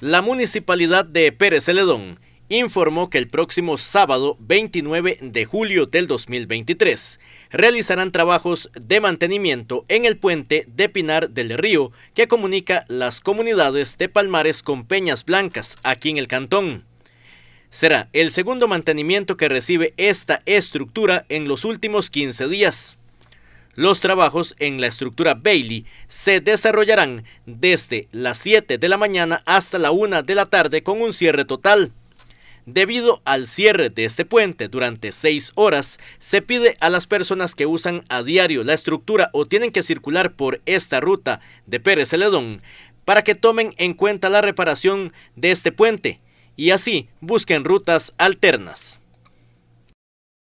La municipalidad de Pérez Celedón informó que el próximo sábado 29 de julio del 2023 realizarán trabajos de mantenimiento en el puente de Pinar del Río que comunica las comunidades de Palmares con Peñas Blancas aquí en el cantón. Será el segundo mantenimiento que recibe esta estructura en los últimos 15 días. Los trabajos en la estructura Bailey se desarrollarán desde las 7 de la mañana hasta la 1 de la tarde con un cierre total. Debido al cierre de este puente durante 6 horas, se pide a las personas que usan a diario la estructura o tienen que circular por esta ruta de Pérez Celedón para que tomen en cuenta la reparación de este puente y así busquen rutas alternas.